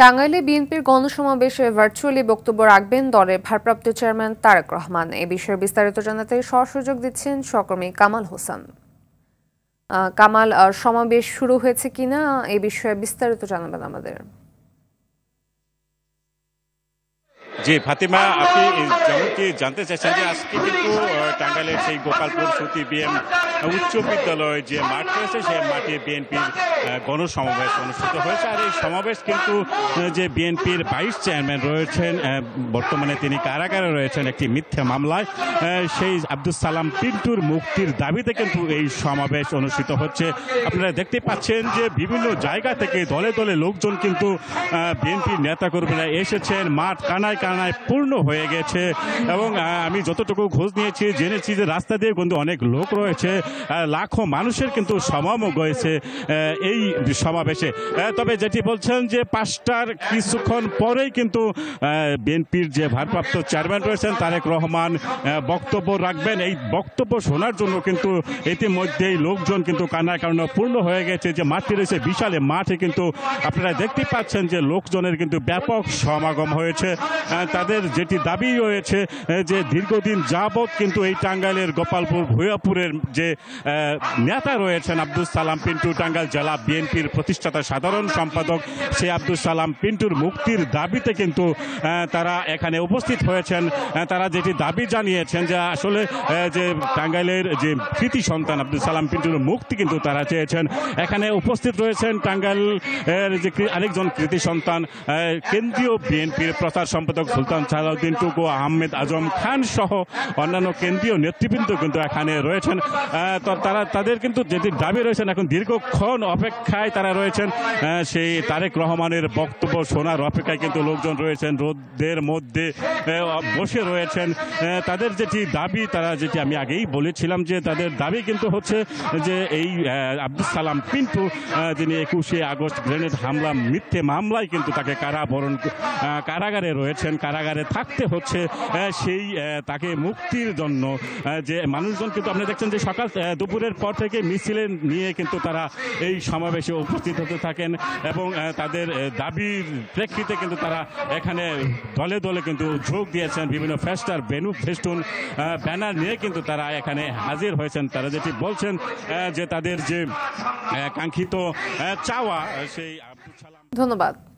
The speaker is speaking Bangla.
টাঙ্গাইলে বিএনপির গণসমাবেশে ভার্চুয়ালি বক্তব্য রাখবেন দলের ভারপ্রাপ্ত চেয়ারম্যান তারেক রহমান এ বিষয়ে বিস্তারিত জানাতে সহযোগ দিচ্ছেন সহকর্মী কামাল হোসেন কামাল সমাবেশ শুরু হয়েছে কিনা এ বিষয়ে বিস্তারিত জানাবেন আমাদের জি ফাতিমা আপনি যেমনটি জানতে চাইছেন যে আজকে কিন্তু টাঙ্গাইলের সেই গোপালপুর সুতি বিএম উচ্চ বিদ্যালয় যে মাঠ রয়েছে সেই মাঠে বিএনপির গণসমাবেশ অনুষ্ঠিত হয়েছে আর এই সমাবেশ কিন্তু যে বিএনপির ভাইস চেয়ারম্যান রয়েছেন বর্তমানে তিনি কারাগারে রয়েছেন একটি মিথ্যা মামলায় সেই আব্দুল সালাম পিন্টুর মুক্তির দাবিতে কিন্তু এই সমাবেশ অনুষ্ঠিত হচ্ছে আপনারা দেখতে পাচ্ছেন যে বিভিন্ন জায়গা থেকে দলে দলে লোকজন কিন্তু বিএনপির নেতাকর্মীরা এসেছেন মাঠ কানায় কানায় পূর্ণ হয়ে গেছে এবং আমি যতটুকু খোঁজ নিয়েছি জেনেছি যে রাস্তা দিয়ে কিন্তু অনেক লোক রয়েছে লাখো মানুষের কিন্তু সমাগম হয়েছে এই এই সমাবেশে তবে যেটি বলছেন যে পাঁচটার কিছুক্ষণ পরেই কিন্তু বিএনপির যে ভারপ্রাপ্ত চেয়ারম্যান রয়েছেন তারেক রহমান বক্তব্য রাখবেন এই বক্তব্য শোনার জন্য কিন্তু ইতিমধ্যেই লোকজন কিন্তু কান্নার কান্না পূর্ণ হয়ে গেছে যে মাঠটি রয়েছে বিশালে মাঠে কিন্তু আপনারা দেখতে পাচ্ছেন যে লোকজনের কিন্তু ব্যাপক সমাগম হয়েছে তাদের যেটি দাবি রয়েছে যে দীর্ঘদিন যাবৎ কিন্তু এই টাঙ্গাইলের গোপালপুর ভূয়াপুরের যে নেতা রয়েছেন আব্দুল সালাম পিন্টু টাঙ্গাইল জেলা বিএনপির প্রতিষ্ঠাতা সাধারণ সম্পাদক সে আব্দুল সালাম পিন্টুর মুক্তির দাবিতে কিন্তু তারা এখানে উপস্থিত হয়েছেন তারা যেটি দাবি জানিয়েছেন যে আসলে যে টাঙ্গাইলের যে কৃতি সন্তান আব্দুল সালাম পিন্টুর মুক্তি কিন্তু তারা চেয়েছেন এখানে উপস্থিত রয়েছেন টাঙ্গাইল যে আরেকজন কৃতি সন্তান কেন্দ্রীয় বিএনপির প্রচার সম্পাদক সুলতান সালাউদ্দিন টুকু আহমেদ আজম খান সহ অন্যান্য কেন্দ্রীয় নেতৃবৃন্দ কিন্তু এখানে রয়েছেন তারা তাদের কিন্তু যেটি দাবি রয়েছেন এখন দীর্ঘক্ষণ অপেক্ষা অপেক্ষায় তারা রয়েছেন সেই তারেক রহমানের বক্তব্য শোনার অপেক্ষায় কিন্তু লোকজন রয়েছেন রোদের মধ্যে বসে রয়েছেন তাদের যেটি দাবি তারা যেটি আমি আগেই বলেছিলাম যে তাদের দাবি কিন্তু হচ্ছে যে এই আব্দুল সালাম পিন্টু তিনি একুশে আগস্ট গ্রেনেড হামলা মিথ্যে মামলায় কিন্তু তাকে কারাবরণ কারাগারে রয়েছেন কারাগারে থাকতে হচ্ছে সেই তাকে মুক্তির জন্য যে মানুষজন কিন্তু আপনি দেখছেন যে সকাল দুপুরের পর থেকে মিছিলে নিয়ে কিন্তু তারা এই সমাবেশে উপস্থিত হতে থাকেন এবং তাদের দাবির প্রেক্ষিতে কিন্তু তারা এখানে দলে দলে কিন্তু যোগ দিয়েছেন বিভিন্ন ফেস্টার বেনু ফেস্টুন ব্যানার নিয়ে কিন্তু তারা এখানে হাজির হয়েছেন তারা যেটি বলছেন যে তাদের যে কাঙ্ক্ষিত চাওয়া সেই ধন্যবাদ